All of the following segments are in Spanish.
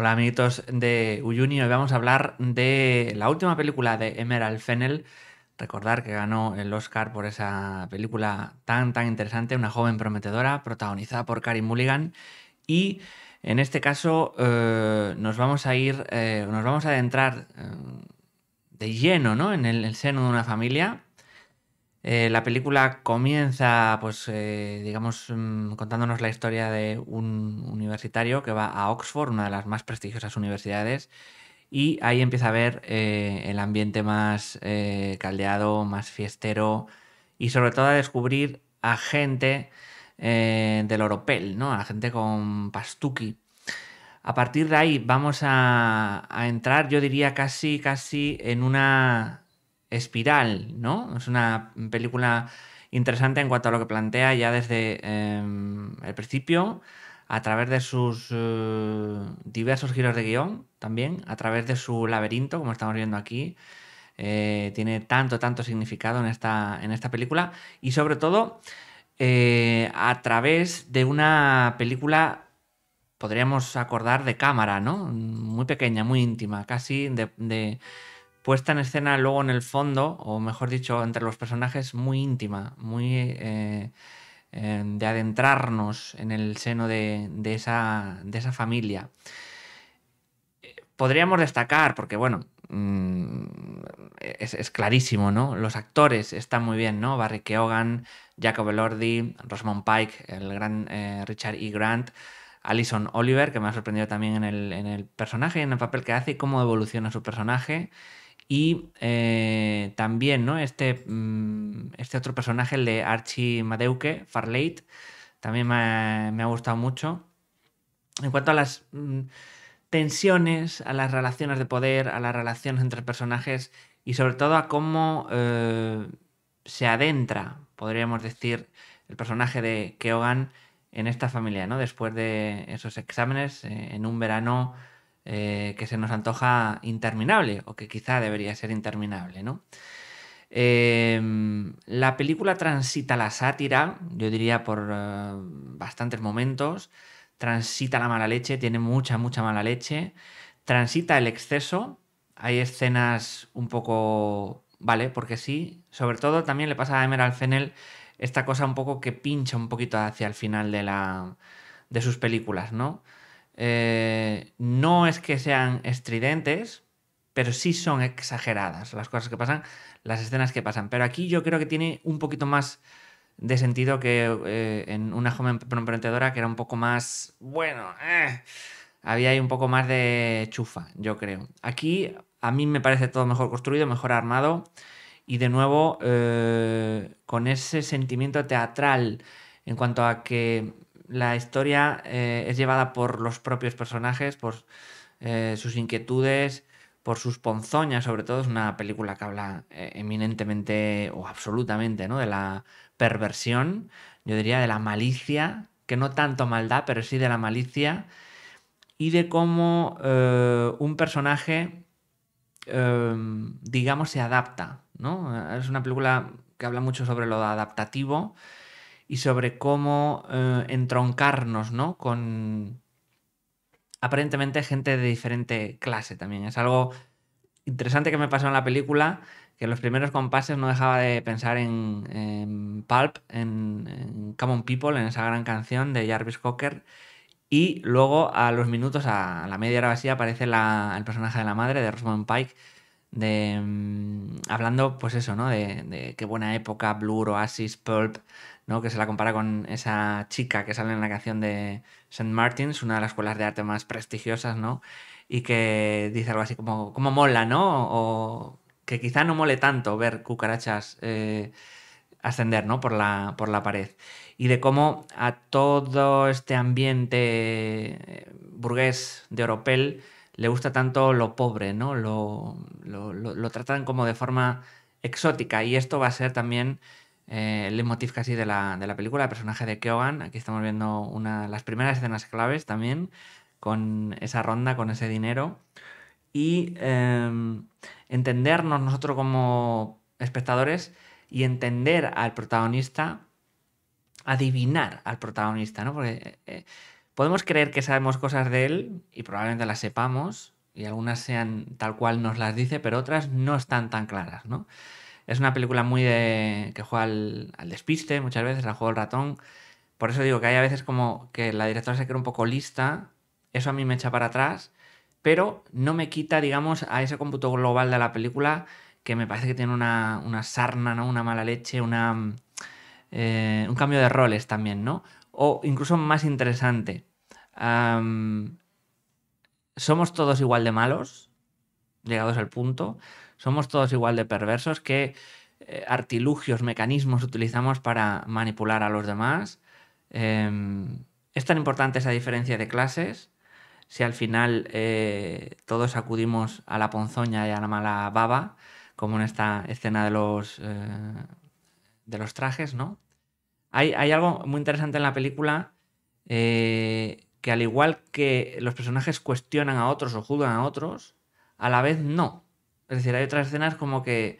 Hola amiguitos de Uyuni, hoy vamos a hablar de la última película de Emerald Fennel. Recordar que ganó el Oscar por esa película tan tan interesante, una joven prometedora, protagonizada por Carrie Mulligan. Y en este caso eh, nos vamos a ir, eh, nos vamos a adentrar eh, de lleno en el seno de una familia eh, la película comienza, pues, eh, digamos, mm, contándonos la historia de un universitario que va a Oxford, una de las más prestigiosas universidades, y ahí empieza a ver eh, el ambiente más caldeado, más fiestero, y sobre todo a descubrir a gente del oropel, ¿no? A gente con pastuki. A partir de ahí vamos a, a entrar, yo diría, casi, casi en una espiral, ¿no? Es una película interesante en cuanto a lo que plantea ya desde em, el principio, a través de sus eh, diversos giros de guión, también, a través de su laberinto, como estamos viendo aquí. Eh, tiene tanto, tanto significado en esta, en esta película y sobre todo eh, a través de una película, podríamos acordar, de cámara, ¿no? Muy pequeña, muy íntima, casi de puesta en escena luego en el fondo, o mejor dicho, entre los personajes, muy íntima, muy eh, eh, de adentrarnos en el seno de, de, esa, familia. Podríamos destacar, porque bueno, mm, es, clarísimo, ¿no? Los actores están muy bien, ¿no? Barry Keoghan, Jacob Elordi, Rosamund Pike, el gran eh, Richard E. Grant, Alison Oliver, que me ha sorprendido también en el, en el personaje y en el papel que hace y cómo evoluciona su personaje. Y eh, también, ¿no? Este, mm, este otro personaje, el de Archie Madeuke, Farlate, también me ha, gustado mucho. En cuanto a las mm, tensiones, a las relaciones de poder, a las relaciones entre personajes y sobre todo a cómo eh, se adentra, podríamos decir, el personaje de Keogan en esta familia, ¿no? Después de esos exámenes, eh, en un verano eh, que se nos antoja interminable o que quizá debería ser interminable, ¿no? Em, la película transita la sátira, yo diría por eh, bastantes momentos, transita la mala leche, tiene mucha, mucha mala leche, transita el exceso, hay escenas un poco, vale, porque sí, sobre todo también le pasa a Emerald Fennel esta cosa un poco que pincha un poquito hacia el final de, la, de sus películas, ¿no? Eh, no es que sean estridentes, pero sí son exageradas las cosas que pasan, las escenas que pasan. Pero aquí yo creo que tiene un poquito más de sentido que eh, en una joven emprendedora que era un poco más, bueno, eh, había ahí un poco más de chufa, yo creo. Aquí a mí me parece todo mejor construido, mejor armado y de nuevo con ese sentimiento teatral en cuanto a que la historia eh, es llevada por los propios personajes, por eh, sus inquietudes, por sus ponzoñas, sobre todo. Es una película que habla eh, eminentemente o absolutamente ¿no? de la perversión, yo diría de la malicia, que no tanto maldad, pero sí de la malicia, y de cómo un personaje, em, digamos, se adapta. ¿no? Es una película que habla mucho sobre lo adaptativo y sobre cómo eh, entroncarnos, ¿no? Con aparentemente gente de diferente clase también. Es algo interesante que me pasó en la película, que en los primeros compases no dejaba de pensar en, Pulp, en, Common People, en esa gran canción de Jarvis Cocker. Y luego a los minutos, a la media hora vacía, aparece el personaje de la madre de Rosamund Pike de mm, hablando pues eso, ¿no? De, qué buena época, Blur, Oasis, Pulp, ¿no? Que se la compara con esa chica que sale en la canción de St. Martins, una de las escuelas de arte más prestigiosas, ¿no? Y que dice algo así como, cómo mola, ¿no? O que quizá no mole tanto ver cucarachas eh, ascender, ¿no? Por la, por la pared. Y de cómo a todo este ambiente eh, burgués de Oropel le gusta tanto lo pobre, ¿no? Lo, lo, tratan como de forma exótica y esto va a ser también eh, el motivo casi de la, película, el personaje de Keogan. Aquí estamos viendo una las primeras escenas claves también con esa ronda, con ese dinero. Y em, entendernos nosotros como espectadores y entender al protagonista, adivinar al protagonista, ¿no? Porque eh, eh, podemos creer que sabemos cosas de él y probablemente las sepamos y algunas sean tal cual nos las dice, pero otras no están tan claras, ¿no? Es una película muy de que juega al, despiste muchas veces, al juego del ratón. Por eso digo que hay a veces como que la directora se cree un poco lista. Eso a mí me echa para atrás, pero no me quita, digamos, a ese cómputo global de la película que me parece que tiene una, sarna, ¿no? Una mala leche, una, eh, un cambio de roles también, ¿no? O incluso más interesante somos todos igual de malos, llegados al punto, somos todos igual de perversos. ¿Qué eh, artilugios, mecanismos utilizamos para manipular a los demás? Em, ¿Es tan importante esa diferencia de clases? Si al final eh, todos acudimos a la ponzoña y a la mala baba, como en esta escena de los, eh, de los trajes, ¿no? Hay, algo muy interesante en la película que al igual que los personajes cuestionan a otros o juzgan a otros, a la vez no. Es decir, hay otras escenas como que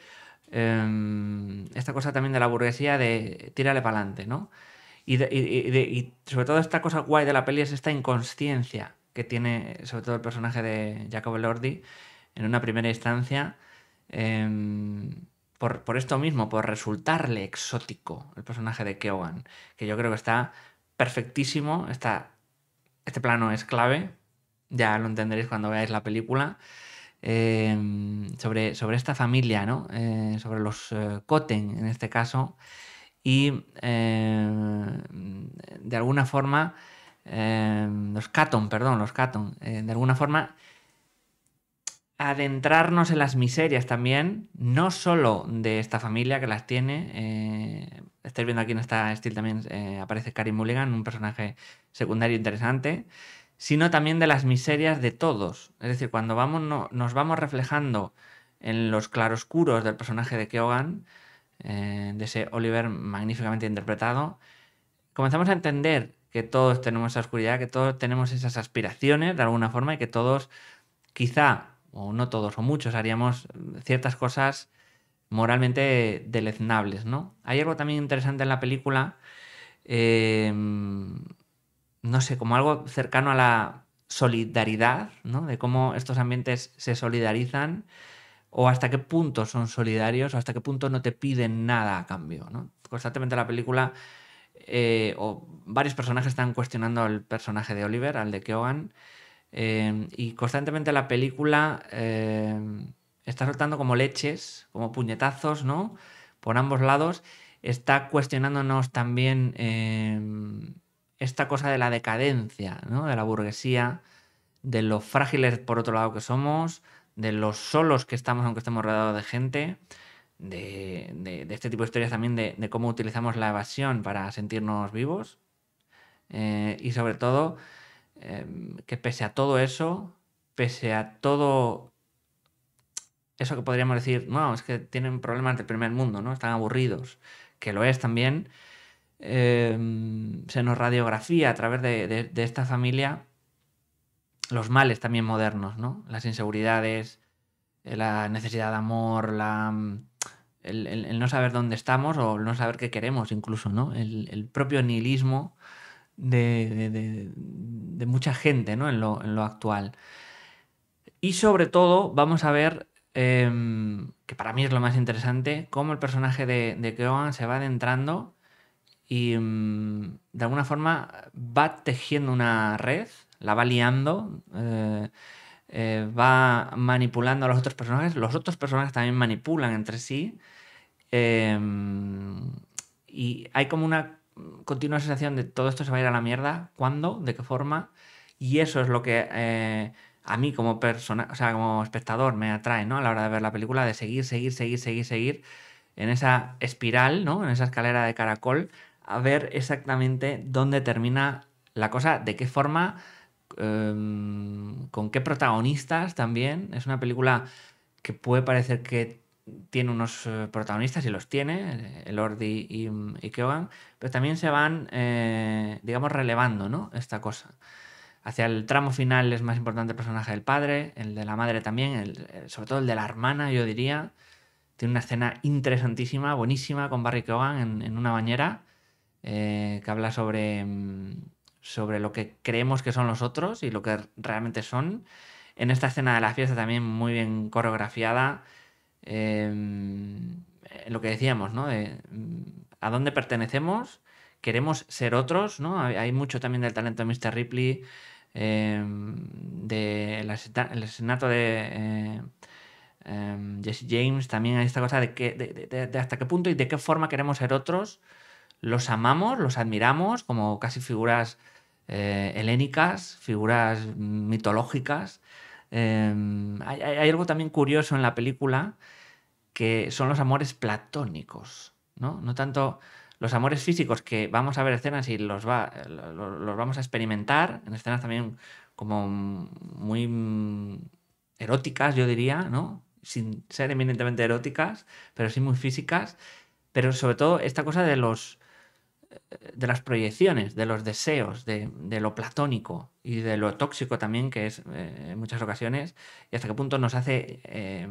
em, esta cosa también de la burguesía de tírale para adelante, ¿no? Y, sobre todo esta cosa guay de la peli es esta inconsciencia que tiene sobre todo el personaje de Jacob Lordi en una primera instancia em, por, por, esto mismo, por resultarle exótico el personaje de Keoghan, que yo creo que está perfectísimo, está este plano es clave, ya lo entenderéis cuando veáis la película. Eh, sobre, sobre, esta familia, ¿no? Eh, sobre los eh, Cotten en este caso, y de alguna forma, los Caton, perdón, los Caton, de alguna forma adentrarnos en las miserias también, no solo de esta familia que las tiene. Eh, estáis viendo aquí en esta Steel también eh, aparece Karim Mulligan, un personaje secundario interesante, sino también de las miserias de todos. Es decir, cuando vamos, nos vamos reflejando en los claroscuros del personaje de Keogan, eh, de ese Oliver magníficamente interpretado, comenzamos a entender que todos tenemos esa oscuridad, que todos tenemos esas aspiraciones de alguna forma y que todos quizá o no todos, o muchos, haríamos ciertas cosas moralmente deleznables, ¿no? Hay algo también interesante en la película, em, no sé, como algo cercano a la solidaridad, ¿no? De cómo estos ambientes se solidarizan o hasta qué punto son solidarios o hasta qué punto no te piden nada a cambio, Constantemente la película eh, o varios personajes están cuestionando al personaje de Oliver, al de Keogan, Em, y constantemente la película em, está soltando como leches, como puñetazos, ¿no? Por ambos lados. Está cuestionándonos también em, esta cosa de la decadencia, ¿no? De la burguesía, de lo frágiles por otro lado que somos, de los solos que estamos aunque estemos rodeados de gente. De, este tipo de historias también de cómo utilizamos la evasión para sentirnos vivos. Eh, y sobre todo, Em, que pese a todo eso, pese a todo eso que podríamos decir, no, es que tienen problemas del primer mundo, ¿no? Están aburridos, que lo es también. Em, se nos radiografía a través de, esta familia los males también modernos, ¿no? Las inseguridades, eh, la necesidad de amor, la, el, no saber dónde estamos o el no saber qué queremos incluso, ¿no? El, el propio nihilismo de, mucha gente ¿no? en, lo, actual. Y sobre todo vamos a ver, em, que para mí es lo más interesante, cómo el personaje de, de se va adentrando y em, de alguna forma va tejiendo una red, la va liando, eh, eh, va manipulando a los otros personajes, los otros personajes también manipulan entre sí. Em, y hay como una continua sensación de todo esto se va a ir a la mierda, cuándo, de qué forma, y eso es lo que eh, a mí como persona, o sea, como espectador me atrae, ¿no? A la hora de ver la película, de seguir, seguir, seguir, seguir, seguir en esa espiral, ¿no? En esa escalera de caracol, a ver exactamente dónde termina la cosa, de qué forma, em, con qué protagonistas también. Es una película que puede parecer que tiene unos eh, protagonistas y los tiene, eh, ordi y, y Keogan, pero también se van, eh, digamos, relevando esta cosa. Hacia el tramo final es más importante el personaje del padre, el de la madre también, sobre todo el de la hermana, yo diría. Tiene una escena interesantísima, buenísima, con Barry Keoghan en, una bañera, que habla sobre, mm, sobre lo que creemos que son los otros y lo que realmente son. En esta escena de la fiesta también muy bien coreografiada, Em, lo que decíamos, ¿no? Mm, ¿A dónde pertenecemos? ¿Queremos ser otros? Hay mucho también del talento de Mr. Ripley, em, del asesinato de eh, em, Jesse James, también hay esta cosa de, hasta qué punto y de qué forma queremos ser otros. Los amamos, los admiramos como casi figuras eh, helénicas, figuras mitológicas. hay algo también curioso en la película que son los amores platónicos, ¿no? No tanto los amores físicos que vamos a ver escenas y los, va, los vamos a experimentar, en escenas también como muy eróticas, yo diría, ¿no? Sin ser eminentemente eróticas, pero sí muy físicas, pero sobre todo esta cosa de los de las proyecciones, de los deseos, de, lo platónico y de lo tóxico también, que es eh, en muchas ocasiones, y hasta qué punto nos hace eh,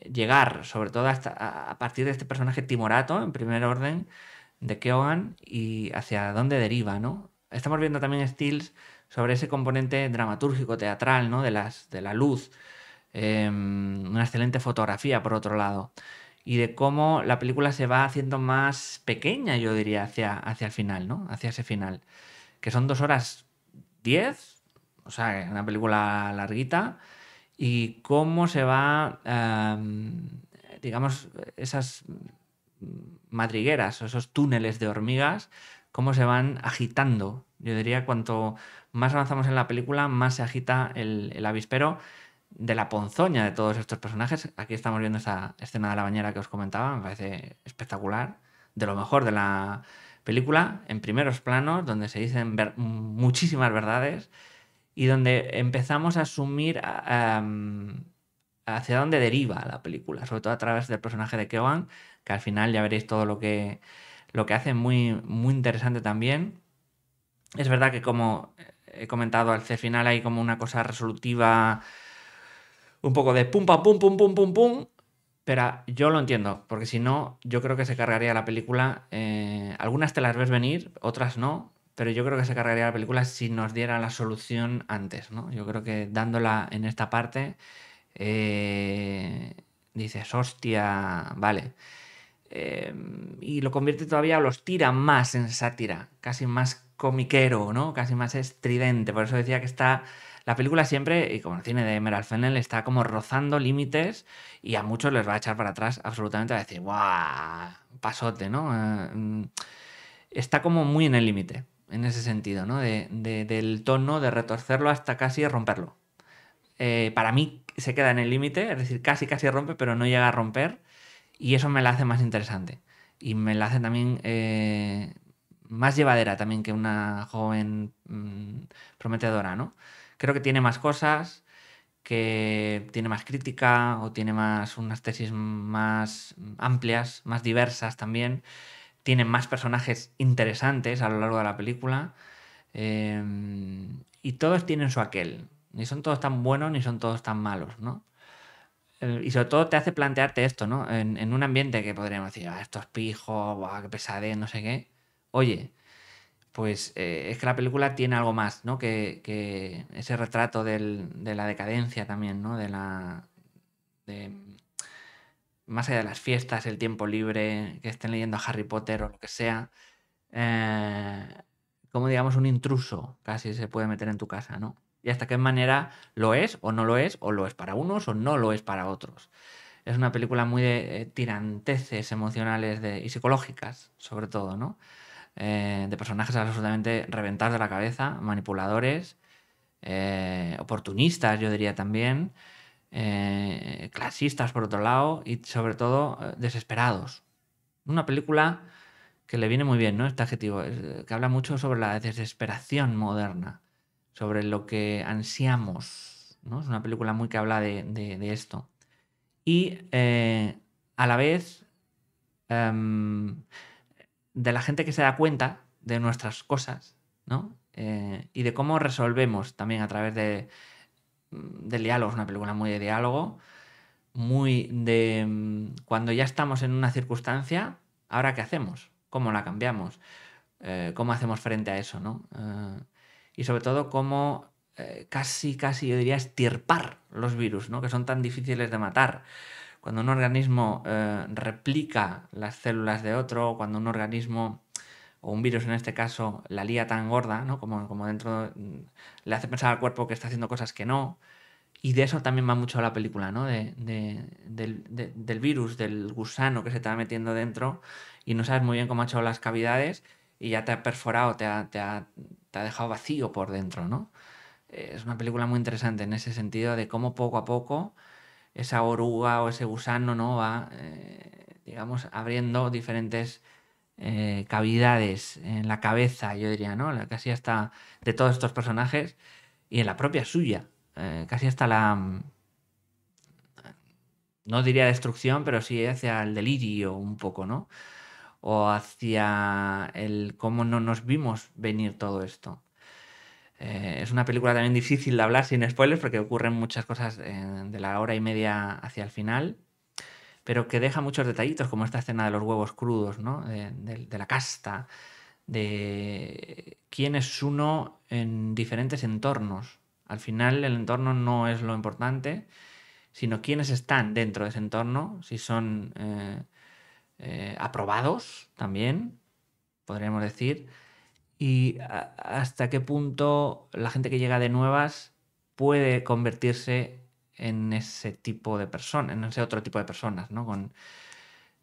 llegar, sobre todo hasta a, partir de este personaje timorato, en primer orden, de Keoghan y hacia dónde deriva, ¿no? Estamos viendo también Stills sobre ese componente dramatúrgico, teatral, ¿no? De, las, de la luz, em, una excelente fotografía, por otro lado, y de cómo la película se va haciendo más pequeña, yo diría, hacia, hacia el final, ¿no? Hacia ese final, que son dos horas diez, o sea, una película larguita, y cómo se va, em, digamos, esas madrigueras o esos túneles de hormigas, cómo se van agitando. Yo diría cuanto más avanzamos en la película, más se agita el, avispero de la ponzoña de todos estos personajes. Aquí estamos viendo esa escena de la bañera que os comentaba, me parece espectacular, de lo mejor de la película, en primeros planos, donde se dicen muchísimas verdades y donde empezamos a asumir mm, hacia dónde deriva la película, sobre todo a través del personaje de Kevin, que al final ya veréis todo lo que, lo que hace muy, muy interesante también. Es verdad que como he comentado al final hay como una cosa resolutiva, un poco de pum, pam, pum, pum, pum, pum, pum, pero yo lo entiendo, porque si no, yo creo que se cargaría la película. Eh, algunas te las ves venir, otras no, pero yo creo que se cargaría la película si nos diera la solución antes, ¿no? Yo creo que dándola en esta parte, eh, dices, hostia, vale. Em, y lo convierte todavía, los tira más en sátira, casi más comiquero, ¿no? Casi más estridente. Por eso decía que está la película siempre, y como el cine de Emerald Fennel, está como rozando límites y a muchos les va a echar para atrás absolutamente a decir, ¡guau! Pasote, ¿no? Em, está como muy en el límite en ese sentido, ¿no? De, del tono, de retorcerlo hasta casi romperlo. Eh, para mí se queda en el límite, es decir, casi casi rompe, pero no llega a romper. Y eso me la hace más interesante. Y me la hace también eh, más llevadera también que una joven mm, prometedora, ¿no? Creo que tiene más cosas, que tiene más crítica o tiene más unas tesis más amplias, más diversas también. Tienen más personajes interesantes a lo largo de la película. Eh, y todos tienen su aquel. Ni son todos tan buenos ni son todos tan malos, ¿no? Eh, y sobre todo te hace plantearte esto, ¿no? En, un ambiente que podríamos decir, ah, estos pijos, wow, qué pesadez, no sé qué. Oye, pues eh, es que la película tiene algo más, ¿no? Que, que ese retrato del, de la decadencia también, ¿no? De la más allá de las fiestas, el tiempo libre, que estén leyendo a Harry Potter o lo que sea, eh, como digamos un intruso casi se puede meter en tu casa, ¿no? Y hasta qué manera lo es o no lo es, o lo es para unos o no lo es para otros. Es una película muy de eh, tiranteces emocionales y psicológicas, sobre todo, ¿no? Eh, de personajes absolutamente reventados de la cabeza, manipuladores, oportunistas, yo diría también. Eh, clasistas por otro lado y sobre todo eh, desesperados. Una película que le viene muy bien, ¿no? Este adjetivo, eh, que habla mucho sobre la desesperación moderna, sobre lo que ansiamos, ¿no? Es una película muy que habla de, esto. Y a la vez, em, de la gente que se da cuenta de nuestras cosas, ¿no? y de cómo resolvemos también a través de, Mm, Del diálogo, es una película muy de diálogo, muy de mm, cuando ya estamos en una circunstancia, ahora qué hacemos, cómo la cambiamos, eh, cómo hacemos frente a eso, ¿no? Eh, y sobre todo cómo eh, casi, casi yo diría estirpar los virus, ¿no? Que son tan difíciles de matar. Cuando un organismo replica las células de otro, cuando un organismo o un virus en este caso, la lía tan gorda, ¿no? Como, como dentro le hace pensar al cuerpo que está haciendo cosas que no. Y de eso también va mucho la película, ¿no? De, del, virus, del gusano que se está metiendo dentro y no sabes muy bien cómo ha hecho las cavidades y ya te ha perforado, te ha, dejado vacío por dentro, ¿no? Es una película muy interesante en ese sentido de cómo poco a poco esa oruga o ese gusano, ¿no? Va, eh, digamos, abriendo diferentes eh, cavidades en la cabeza, yo diría, ¿no? La, casi hasta de todos estos personajes y en la propia suya, eh, casi hasta la... Mm, no diría destrucción, pero sí hacia el delirio un poco, ¿no? O hacia el cómo no nos vimos venir todo esto. Eh, es una película también difícil de hablar sin spoilers porque ocurren muchas cosas de la hora y media hacia el final, pero que deja muchos detallitos, como esta escena de los huevos crudos, ¿no? de, la casta, de quién es uno en diferentes entornos. Al final el entorno no es lo importante, sino quiénes están dentro de ese entorno, si son eh, eh, aprobados también, podríamos decir, y hasta qué punto la gente que llega de nuevas puede convertirse en ese tipo de personas, en ese otro tipo de personas, ¿no? Con,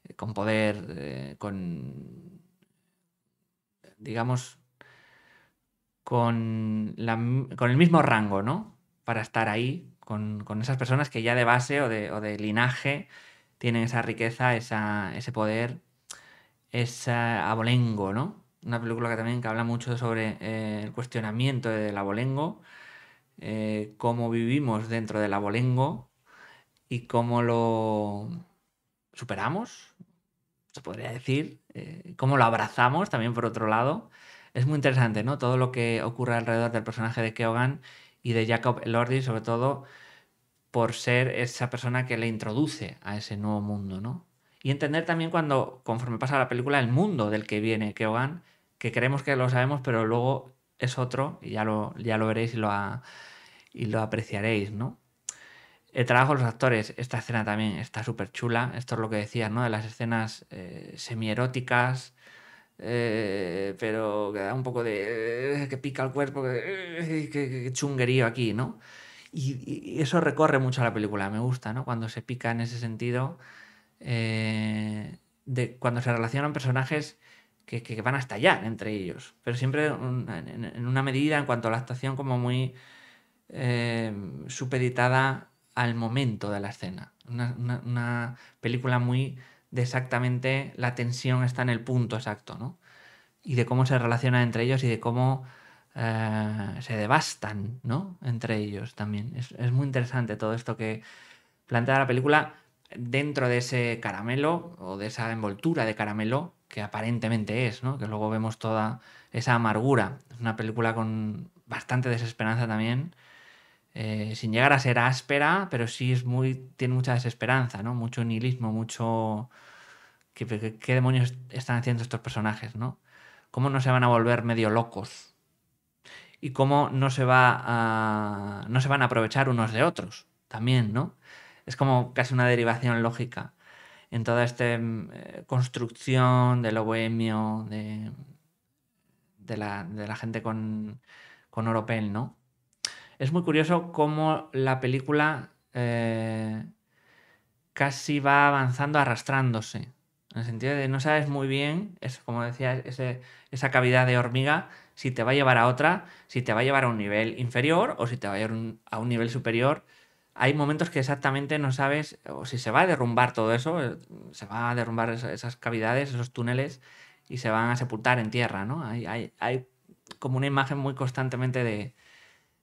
eh, poder, eh, con, digamos, con, el mismo rango, ¿no? Para estar ahí con, esas personas que ya de base o de, linaje tienen esa riqueza, ese poder, ese abolengo, ¿no? Una película que también que habla mucho sobre eh, el cuestionamiento del abolengo eh, cómo vivimos dentro del abolengo y cómo lo superamos, se podría decir, eh, cómo lo abrazamos también por otro lado. Es muy interesante, ¿no? Todo lo que ocurre alrededor del personaje de Keogan y de Jacob Elordi, sobre todo por ser esa persona que le introduce a ese nuevo mundo, ¿no? Y entender también cuando, conforme pasa la película, el mundo del que viene Keogan, que creemos que lo sabemos, pero luego es otro, y ya lo, ya lo veréis y lo, y lo apreciaréis, ¿no? El trabajo de los actores, esta escena también está súper chula, esto es lo que decías, ¿no? De las escenas eh, semi-eróticas, eh, pero que da un poco de... Eh, que pica el cuerpo, que, chunguerío aquí, ¿no? Y, eso recorre mucho a la película, me gusta, ¿no? Cuando se pica en ese sentido, de, cuando se relacionan personajes que, van a estallar entre ellos, pero siempre en, una medida en cuanto a la actuación como muy eh, supeditada al momento de la escena. Una, película muy de exactamente la tensión está en el punto exacto, ¿no? Y de cómo se relacionan entre ellos y de cómo eh, se devastan, ¿no? Entre ellos también. es muy interesante todo esto que plantea la película dentro de ese caramelo o de esa envoltura de caramelo que aparentemente es, ¿no? que luego vemos toda esa amargura. Es una película con bastante desesperanza también, eh, sin llegar a ser áspera, pero sí es muy, tiene mucha desesperanza, ¿no? mucho nihilismo, mucho... ¿Qué, demonios están haciendo estos personajes? ¿no? ¿Cómo no se van a volver medio locos? Y cómo no se, va a, no se van a aprovechar unos de otros, también, ¿no? Es como casi una derivación lógica en toda esta eh, construcción de lo bohemio, de, la, gente con, Oropel, ¿no? Es muy curioso cómo la película eh, casi va avanzando arrastrándose. En el sentido de no sabes muy bien, es como decía, esa cavidad de hormiga, si te va a llevar a otra, si te va a llevar a un nivel inferior o si te va a llevar a un nivel superior hay momentos que exactamente no sabes o si se va a derrumbar todo eso, eh, se va a derrumbar esas cavidades, esos túneles y se van a sepultar en tierra, ¿no? Hay, hay, como una imagen muy constantemente de,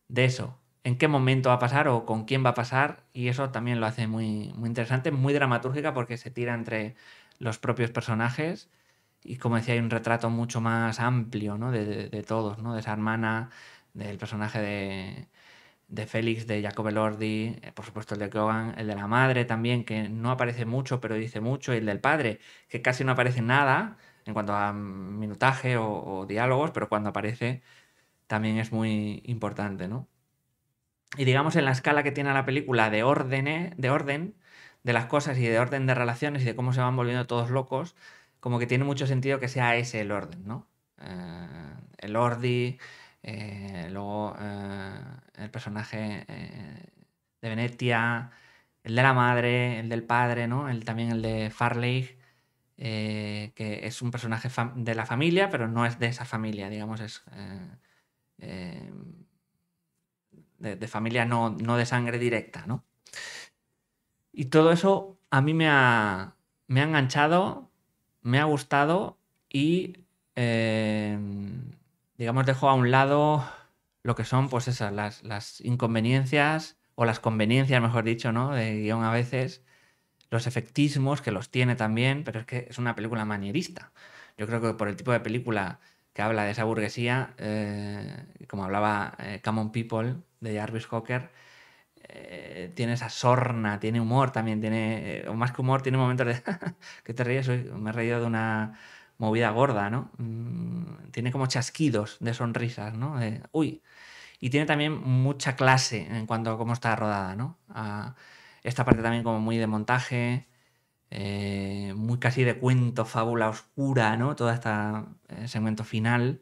de, eso. ¿En qué momento va a pasar o con quién va a pasar? Y eso también lo hace muy, muy interesante, muy dramatúrgica porque se tira entre los propios personajes y como decía, hay un retrato mucho más amplio ¿no? de, de todos, ¿no? De esa hermana, del personaje de, de Félix, de Jacob Elordi, eh, por supuesto el de Kogan, el de la madre también, que no aparece mucho, pero dice mucho, y el del padre, que casi no aparece nada en cuanto a minutaje o, diálogos, pero cuando aparece también es muy importante, ¿no? Y digamos en la escala que tiene la película de orden, de orden de las cosas y de orden de relaciones y de cómo se van volviendo todos locos, como que tiene mucho sentido que sea ese el orden, ¿no? Eh, el Ordi, eh, luego eh, el personaje eh, de Venetia, el de la madre, el del padre, ¿no? también el de Farley, que es un personaje de la familia, pero no es de esa familia, digamos, es de, familia no, de sangre directa, Y todo eso a mí me ha, me ha enganchado, me ha gustado y digamos, dejo a un lado lo que son, pues esas, las, inconveniencias o las conveniencias, mejor dicho, ¿no? De guión a veces, los efectismos, que los tiene también, pero es que es una película manierista. Yo creo que por el tipo de película que habla de esa burguesía, eh, como hablaba eh, Common People de Jarvis Cocker, eh, tiene esa sorna, tiene humor también, tiene, o más que humor, tiene momentos de que te ríes, me he reído de una movida gorda, ¿no? Mm, tiene como chasquidos de sonrisas, ¿no? uy. Y tiene también mucha clase en cuanto a cómo está rodada, ¿no? esta parte también como muy de montaje, eh, muy casi de cuento, fábula oscura, ¿no? Todo este segmento final.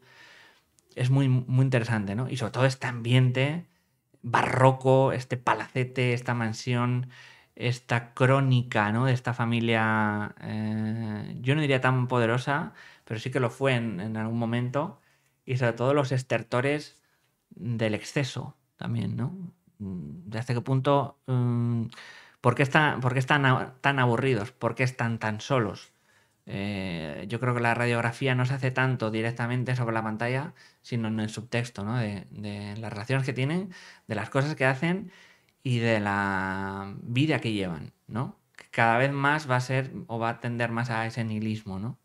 Es muy, muy interesante, ¿no? Y sobre todo este ambiente barroco, este palacete, esta mansión esta crónica ¿no? de esta familia, eh, yo no diría tan poderosa, pero sí que lo fue en, algún momento, y sobre todo los estertores del exceso también, ¿no? Mm, ¿De hasta qué punto? Mm, ¿por, qué están tan aburridos? ¿Por qué están tan solos? Eh, yo creo que la radiografía no se hace tanto directamente sobre la pantalla, sino en el subtexto, ¿no? de las relaciones que tienen, de las cosas que hacen y de la vida que llevan, ¿no? Que cada vez más va a ser o va a tender más a ese nihilismo, ¿no?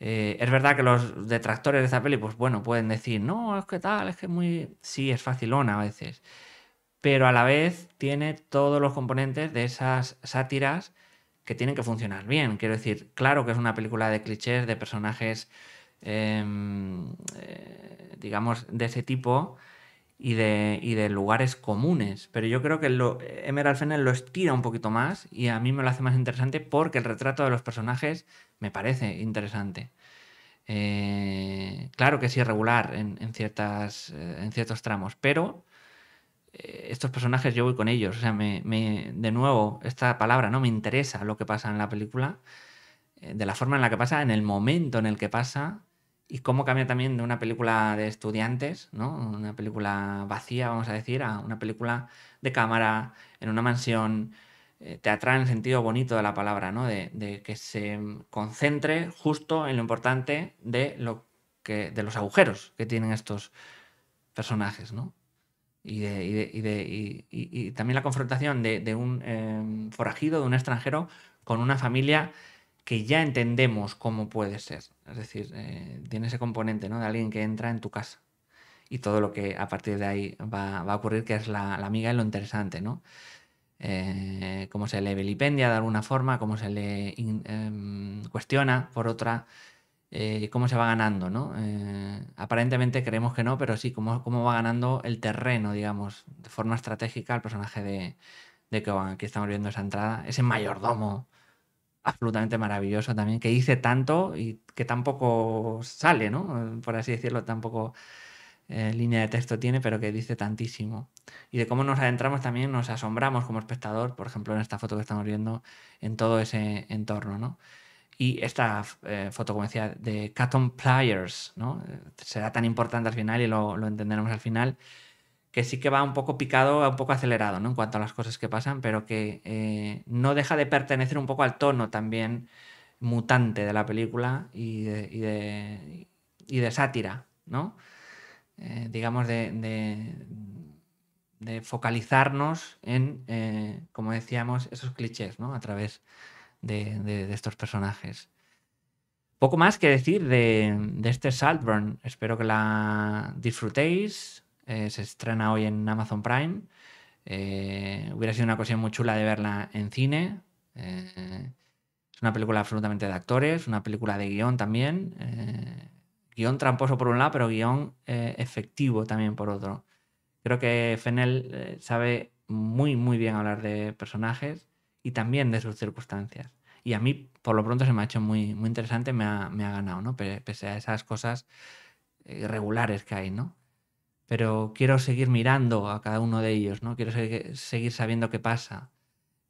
Eh, es verdad que los detractores de esta peli, pues bueno, pueden decir, no, es que tal, es que muy. Sí, es facilona a veces. Pero a la vez tiene todos los componentes de esas sátiras que tienen que funcionar bien. Quiero decir, claro que es una película de clichés, de personajes, em, eh, digamos, de ese tipo, y de, lugares comunes. Pero yo creo que lo, Emerald Fennel lo estira un poquito más y a mí me lo hace más interesante porque el retrato de los personajes me parece interesante. Eh, claro que es irregular en, ciertas, eh, en ciertos tramos, pero eh, estos personajes yo voy con ellos. O sea, me, de nuevo, esta palabra, ¿no? Me interesa lo que pasa en la película, de la forma en la que pasa, en el momento en el que pasa, y cómo cambia también de una película de estudiantes, ¿no? Una película vacía, vamos a decir, a una película de cámara en una mansión eh, teatral en el sentido bonito de la palabra, ¿no? De, que se concentre justo en lo importante de lo que, de los agujeros que tienen estos personajes, ¿no? Y, de, y, de, y, y, también la confrontación de, un eh, forajido, de un extranjero, con una familia que ya entendemos cómo puede ser. Es decir, eh, tiene ese componente de alguien que entra en tu casa y todo lo que a partir de ahí va, a ocurrir, que es la, amiga y lo interesante, ¿no? Eh, cómo se le vilipendia de alguna forma, cómo se le em, cuestiona por otra, eh, cómo se va ganando, ¿no? aparentemente creemos que no, pero sí, cómo, cómo, va ganando el terreno, digamos, de forma estratégica el personaje de, que Aquí estamos viendo esa entrada, ese mayordomo absolutamente maravilloso también, que dice tanto y que tampoco sale, ¿no? Por así decirlo, tampoco eh, línea de texto tiene, pero que dice tantísimo. Y de cómo nos adentramos también, nos asombramos como espectador, por ejemplo, en esta foto que estamos viendo, en todo ese entorno, ¿no? Y esta eh, foto, como decía, de Cotton Pliers, ¿no? Eh, será tan importante al final y lo entenderemos al final que sí que va un poco picado, un poco acelerado, En cuanto a las cosas que pasan, pero que eh, no deja de pertenecer un poco al tono también mutante de la película y de, sátira, eh, digamos, de, focalizarnos en, eh, como decíamos, esos clichés, A través de, estos personajes. Poco más que decir de, este Saltburn. Espero que la disfrutéis, eh, se estrena hoy en Amazon Prime. Eh, hubiera sido una cosa muy chula de verla en cine. Eh, es una película absolutamente de actores, una película de guión también. guión tramposo por un lado, pero guión efectivo también por otro. Creo que Fennel sabe muy, muy bien hablar de personajes y también de sus circunstancias. Y a mí, por lo pronto, se me ha hecho muy, muy interesante, me ha, me ha ganado, ¿no? Pese a esas cosas irregulares que hay, ¿no? pero quiero seguir mirando a cada uno de ellos, ¿no? Quiero seguir sabiendo qué pasa.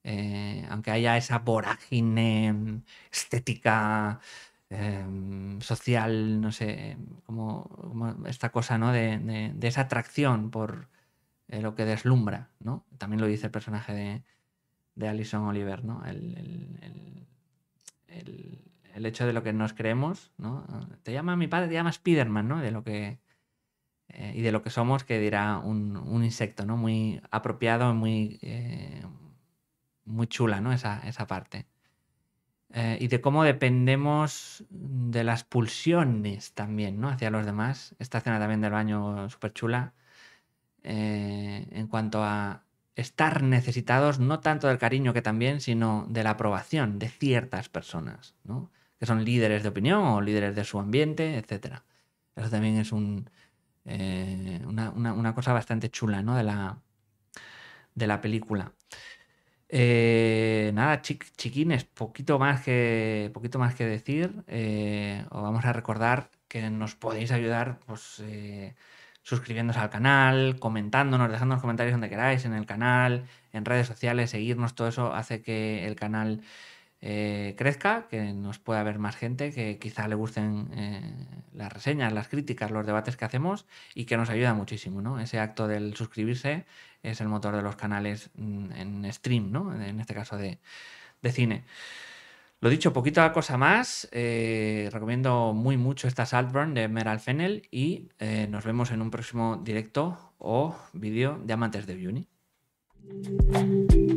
Eh, aunque haya esa vorágine mm, estética, em, social, no sé, como, esta cosa, ¿no? De, esa atracción por eh, lo que deslumbra, ¿no? También lo dice el personaje de, Alison Oliver, ¿no? El, el, hecho de lo que nos creemos, ¿no? Te llama mi padre, te llama Spiderman, ¿no? De lo que eh, y de lo que somos, que dirá un, insecto, ¿no? Muy apropiado, muy, eh, muy chula, ¿no? Esa, esa parte. Eh, y de cómo dependemos de las pulsiones también, ¿no? Hacia los demás. Esta escena también del baño súper chula. en cuanto a estar necesitados no tanto del cariño que también, sino de la aprobación de ciertas personas, ¿no? Que son líderes de opinión o líderes de su ambiente, etc. Eso también es un, eh, una, cosa bastante chula, De la, de la película. Eh, nada, chiquines, poquito más que, poquito más que decir. Eh, os vamos a recordar que nos podéis ayudar pues, al canal, comentándonos, dejándonos comentarios donde queráis, en el canal, en redes sociales, seguirnos, todo eso hace que el canal eh, crezca, que nos pueda ver más gente, que quizá le gusten eh, las reseñas, las críticas, los debates que hacemos y que nos ayuda muchísimo, Ese acto del suscribirse es el motor de los canales mm, en stream, En este caso de, cine. Lo dicho, poquita cosa más. Eh, recomiendo muy mucho esta Saltburn de Meral Fennel y nos vemos en un próximo directo o vídeo de Amantes de Beauty.